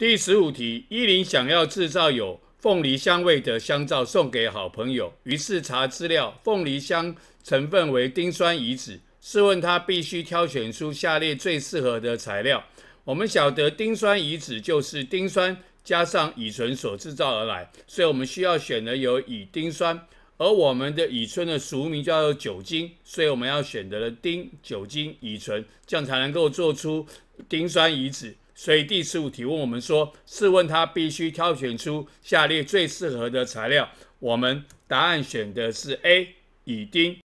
第十五题，依林想要制造有凤梨香味的香皂送给好朋友，于是查资料，凤梨香成分为丁酸乙酯。试问他必须挑选出下列最适合的材料？我们晓得丁酸乙酯就是丁酸加上乙醇所制造而来，所以我们需要选的有乙丁酸，而我们的乙醇的俗名叫做酒精，所以我们要选择的丁酒精乙醇，这样才能够做出丁酸乙酯。所以第十五题问我们说，试问他必须挑选出下列最适合的材料，我们答案选的是 A 乙丁。